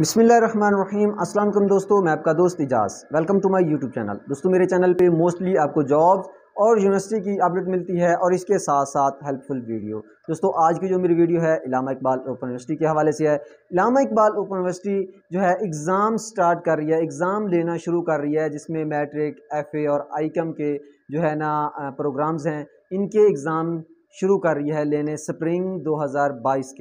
बिसमीम असलम दोस्तों मैं आपका दोस्त Ijaz welcome to my YouTube channel दोस्तों मेरे चैनल पे मोस्टली आपको जॉब्स और यूनिवर्सिटी की अपडेट मिलती है और इसके साथ साथ हेल्पफुल वीडियो दोस्तों आज की जो मेरी वीडियो है इलामा इकबाल ओपन यूनिवर्सिटी के हवाले से है इलामा इकबाल ओपन यूनिवर्सिटी जो है एग्ज़ाम स्टार्ट कर रही है एग्ज़ाम लेना शुरू कर रही है जिसमें मैट्रिक एफ और आई के जो है ना प्रोग्राम्स हैं इनके एग्ज़ाम शुरू कर रही है लेने स्प्रिंग दो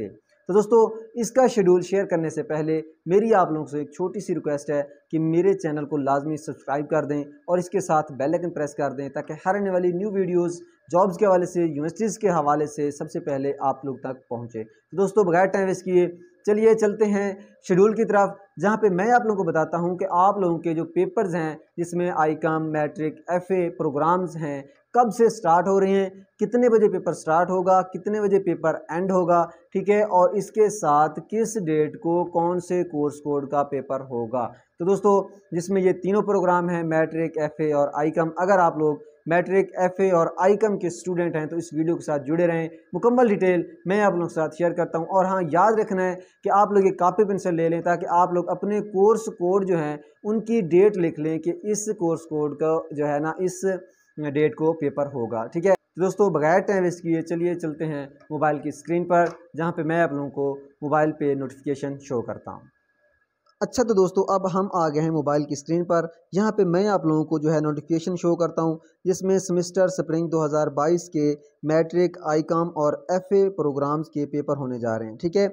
के तो दोस्तों इसका शेड्यूल शेयर करने से पहले मेरी आप लोगों से एक छोटी सी रिक्वेस्ट है कि मेरे चैनल को लाजमी सब्सक्राइब कर दें और इसके साथ बेल आइकन प्रेस कर दें ताकि हर आने वाली न्यू वीडियोस जॉब्स के हवाले से यूनिवर्सिटीज़ के हवाले से सबसे पहले आप लोग तक पहुँचे तो दोस्तों बगैर टाइम वेस्ट किए चलिए चलते हैं शेड्यूल की तरफ जहाँ पे मैं आप लोगों को बताता हूँ कि आप लोगों के जो पेपर्स हैं जिसमें कम मैट्रिक एफ प्रोग्राम्स हैं कब से स्टार्ट हो रहे हैं कितने बजे पेपर स्टार्ट होगा कितने बजे पेपर एंड होगा ठीक है और इसके साथ किस डेट को कौन से कोर्स कोड का पेपर होगा तो दोस्तों जिसमें ये तीनों प्रोग्राम हैं मैट्रिक एफ और आईकम अगर आप लोग मैट्रिक एफ और आईकम के स्टूडेंट हैं तो इस वीडियो के साथ जुड़े रहें मुकम्मल डिटेल मैं आप लोगों के साथ शेयर करता हूँ और हाँ याद रखना है कि आप लोग एक कापी पेंसिल ले लें ताकि आप लोग अपने कोर्स कोड जो हैं उनकी डेट लिख लें कि इस कोर्स कोड का जो है ना इस डेट को पेपर होगा ठीक है तो दोस्तों बगैर टाइम वेस्ट किए चलिए चलते हैं मोबाइल की स्क्रीन पर जहाँ पर मैं आप लोगों को मोबाइल पर नोटिफिकेशन शो करता हूँ अच्छा तो दोस्तों अब हम आ गए हैं मोबाइल की स्क्रीन पर यहाँ पे मैं आप लोगों को जो है नोटिफिकेशन शो करता हूँ जिसमें सेमिस्टर स्प्रिंग 2022 के मैट्रिक आईकॉम और एफए प्रोग्राम्स के पेपर होने जा रहे हैं ठीक है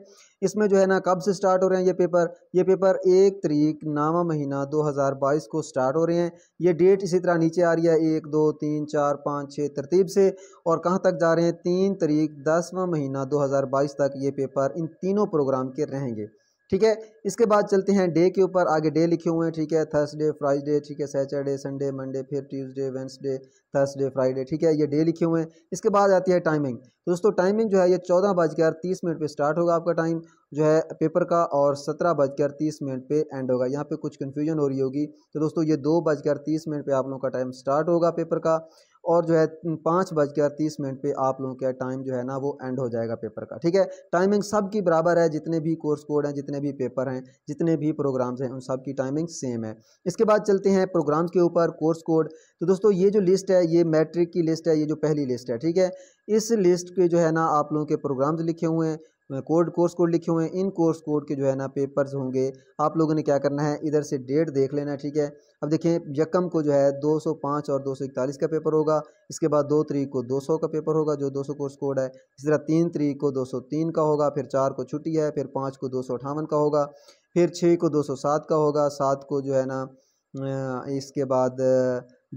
इसमें जो है ना कब से स्टार्ट हो रहे हैं ये पेपर ये पेपर एक तरीक नवा महीना 2022 को स्टार्ट हो रहे हैं ये डेट इसी तरह नीचे आ रही है एक दो तीन चार पाँच छः तरतीब से और कहाँ तक जा रहे हैं तीन तरीक दसवा महीना दो तक ये पेपर इन तीनों प्रोग्राम के रहेंगे ठीक है इसके बाद चलते हैं डे के ऊपर आगे डे लिखे हुए हैं ठीक है थर्सडे फ्राइडे ठीक है सैटरडे संडे मंडे फिर ट्यूसडे वेंसडे थर्सडे फ्राइडे ठीक है ये डे लिखे हुए हैं इसके बाद आती है टाइमिंग दोस्तों टाइमिंग जो है ये चौदह बजकर तीस मिनट पर स्टार्ट होगा आपका टाइम जो है पेपर का और सत्रह बजकर तीस मिनट पर एंड होगा यहाँ पर कुछ कन्फ्यूजन हो रही होगी तो दोस्तों ये दो बजकर तीस मिनट पर आप लोगों का टाइम स्टार्ट होगा पेपर का और जो है पाँच बजकर तीस मिनट पे आप लोगों का टाइम जो है ना वो एंड हो जाएगा पेपर का ठीक है टाइमिंग सब की बराबर है जितने भी कोर्स कोड हैं जितने भी पेपर हैं जितने भी प्रोग्राम्स हैं उन सब की टाइमिंग सेम है इसके बाद चलते हैं प्रोग्राम्स के ऊपर कोर्स कोड तो दोस्तों ये जो लिस्ट है ये मैट्रिक की लिस्ट है ये जो पहली लिस्ट है ठीक है इस लिस्ट के जो है ना आप लोगों के प्रोग्राम्स लिखे हुए हैं कोड कोर्स कोड लिखे हुए हैं इन कोर्स कोड के जो है ना पेपर्स होंगे आप लोगों ने क्या करना है इधर से डेट देख लेना ठीक है अब देखिए यकम को जो है 205 और 241 का पेपर होगा इसके बाद दो तरीक को 200 का पेपर होगा जो 200 कोर्स कोड है इसी तरह तीन तरीक को 203 का होगा फिर चार को छुट्टी है फिर पाँच को दो का होगा फिर छः को दो का होगा सात को जो है ना इसके बाद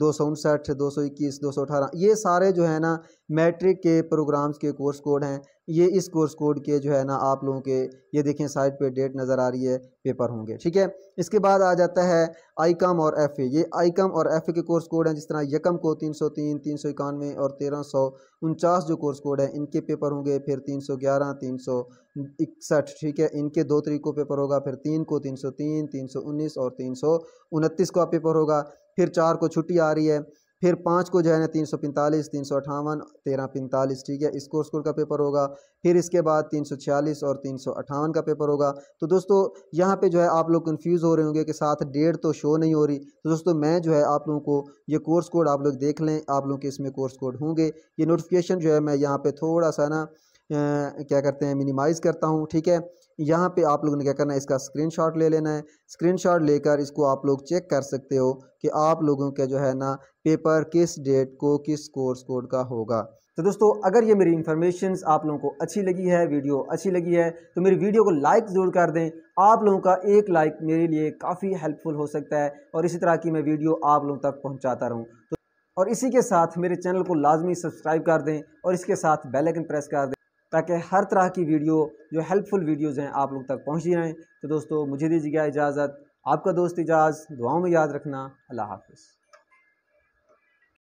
दो सौ उनसठ दो सौ इक्कीस दो सौ अठारह ये सारे जो है ना मैट्रिक के प्रोग्राम्स के कोर्स कोड हैं ये इस कोर्स कोड के जो है ना आप लोगों के ये देखें साइड पे डेट नज़र आ रही है पेपर होंगे ठीक है इसके बाद आ जाता है आईकम और एफ ए ये आईकम और एफ ए के कोर्स कोड हैं जिस तरह यकम को तीन सौ तीन तीन सौ इक्यानवे और तेरह सौ उनचास जो कोर्स कोड हैं इनके पेपर होंगे फिर तीन सौ ग्यारह तीन सौ इकसठ ठीक है इनके दो तरीक को पेपर होगा फिर तीन को तीन सौ तीन तीन सौ उन्नीस और तीन सौ उनतीस का पेपर होगा फिर चार को छुट्टी आ रही है फिर पाँच को जो है ना तीन सौ पैंतालीस तीन सौ अठावन तेरह पैंतालीस ठीक है इसको स्कूल का पेपर होगा फिर इसके बाद तीन सौ छियालीस और तीन सौ अठावन का पेपर होगा तो दोस्तों यहाँ पे जो है आप लोग कंफ्यूज हो रहे होंगे कि साथ डेट तो शो नहीं हो रही तो दोस्तों मैं जो है आप लोगों को ये कोर्स कोड आप लोग देख लें आप लोग के इसमें कोर्स कोड होंगे ये नोटिफिकेशन जो है मैं यहाँ पर थोड़ा सा ना क्या करते हैं मिनिमाइज़ करता हूँ ठीक है यहाँ पे आप लोगों ने क्या करना है इसका स्क्रीनशॉट ले लेना है स्क्रीनशॉट लेकर इसको आप लोग चेक कर सकते हो कि आप लोगों का जो है ना पेपर किस डेट को किस कोर्स कोड का होगा तो दोस्तों अगर ये मेरी इन्फॉर्मेशन आप लोगों को अच्छी लगी है वीडियो अच्छी लगी है तो मेरी वीडियो को लाइक ज़रूर कर दें आप लोगों का एक लाइक मेरे लिए काफ़ी हेल्पफुल हो सकता है और इसी तरह की मैं वीडियो आप लोगों तक पहुँचाता रहूँ तो और इसी के साथ मेरे चैनल को लाजमी सब्सक्राइब कर दें और इसके साथ बेल प्रेस कर दें ताकि हर तरह की वीडियो जो हेल्पफुल वीडियोज़ हैं आप लोग तक पहुँच जाएँ तो दोस्तों मुझे दीजिएगा इजाज़त आपका दोस्त इजाज़ दुआओं में याद रखना अल्लाह हाफिज़